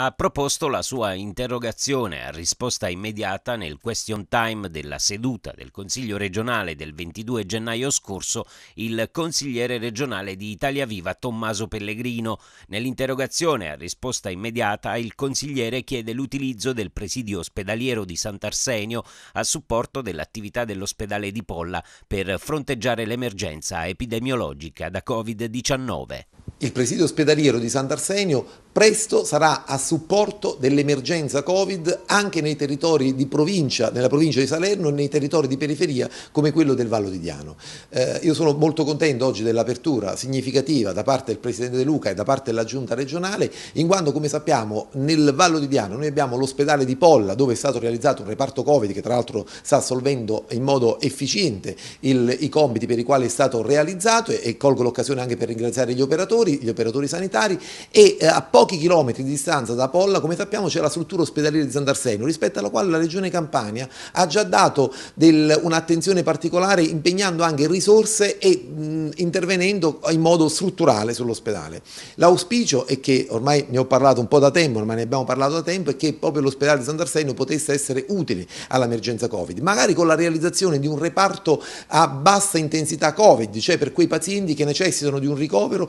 ha proposto la sua interrogazione a risposta immediata nel question time della seduta del Consiglio regionale del 22 gennaio scorso il consigliere regionale di Italia Viva Tommaso Pellegrino. Nell'interrogazione a risposta immediata il consigliere chiede l'utilizzo del presidio ospedaliero di Sant'Arsenio a supporto dell'attività dell'ospedale di Polla per fronteggiare l'emergenza epidemiologica da Covid-19. Il presidio ospedaliero di Sant'Arsenio presto sarà a supporto dell'emergenza Covid anche nei territori di provincia, nella provincia di Salerno e nei territori di periferia come quello del Vallo di Diano. Eh, io sono molto contento oggi dell'apertura significativa da parte del Presidente De Luca e da parte della Giunta regionale, in quanto come sappiamo nel Vallo di Diano noi abbiamo l'ospedale di Polla dove è stato realizzato un reparto Covid che tra l'altro sta assolvendo in modo efficiente il, i compiti per i quali è stato realizzato e, e colgo l'occasione anche per ringraziare gli operatori operatori, gli operatori sanitari e eh, a pochi chilometri di distanza da Polla, come sappiamo, c'è la struttura ospedaliera di Sant'Arseno, rispetto alla quale la Regione Campania ha già dato un'attenzione particolare impegnando anche risorse e mh, intervenendo in modo strutturale sull'ospedale. L'auspicio è che, ormai ne ho parlato un po' da tempo, ormai ne abbiamo parlato da tempo, è che proprio l'ospedale di Sant'Arseno potesse essere utile all'emergenza Covid, magari con la realizzazione di un reparto a bassa intensità Covid, cioè per quei pazienti che necessitano di un ricovero,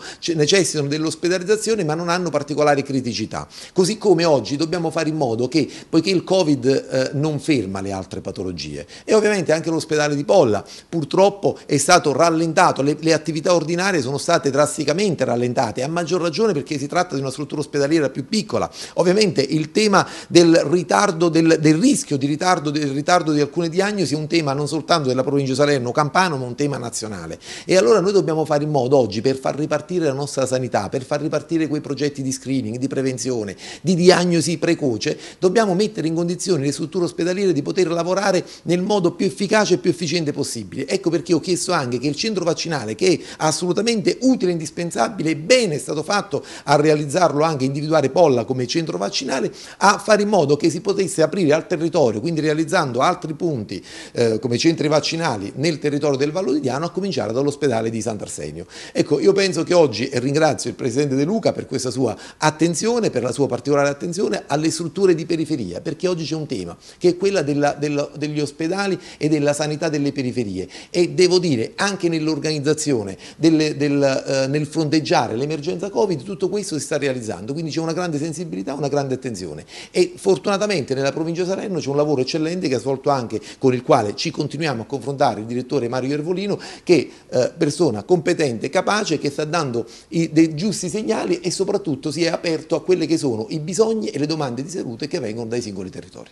necessitano dell'ospedalizzazione ma non hanno particolari criticità. Così come oggi dobbiamo fare in modo che, poiché il Covid eh, non ferma le altre patologie, e ovviamente anche l'ospedale di Polla purtroppo è stato rallentato, le, le attività ordinarie sono state drasticamente rallentate, a maggior ragione perché si tratta di una struttura ospedaliera più piccola. Ovviamente il tema del ritardo, del, del rischio di ritardo, del ritardo di alcune diagnosi è un tema non soltanto della provincia di Salerno, Campano, ma un tema nazionale. E allora noi dobbiamo fare in modo oggi per far ripartire la nostra nostra sanità, per far ripartire quei progetti di screening, di prevenzione, di diagnosi precoce, dobbiamo mettere in condizione le strutture ospedaliere di poter lavorare nel modo più efficace e più efficiente possibile. Ecco perché ho chiesto anche che il centro vaccinale, che è assolutamente utile e indispensabile, bene è stato fatto a realizzarlo anche, individuare Polla come centro vaccinale, a fare in modo che si potesse aprire al territorio, quindi realizzando altri punti eh, come centri vaccinali nel territorio del Vallo di Diano, a cominciare dall'ospedale di Sant'Arsenio. Ecco, io penso che oggi ringrazio il Presidente De Luca per questa sua attenzione, per la sua particolare attenzione alle strutture di periferia, perché oggi c'è un tema che è quello degli ospedali e della sanità delle periferie e devo dire anche nell'organizzazione, del, eh, nel fronteggiare l'emergenza Covid, tutto questo si sta realizzando, quindi c'è una grande sensibilità, una grande attenzione e fortunatamente nella provincia di Salerno c'è un lavoro eccellente che ha svolto anche con il quale ci continuiamo a confrontare il direttore Mario Ervolino che è eh, persona competente, capace, che sta dando i dei giusti segnali e soprattutto si è aperto a quelli che sono i bisogni e le domande di salute che vengono dai singoli territori.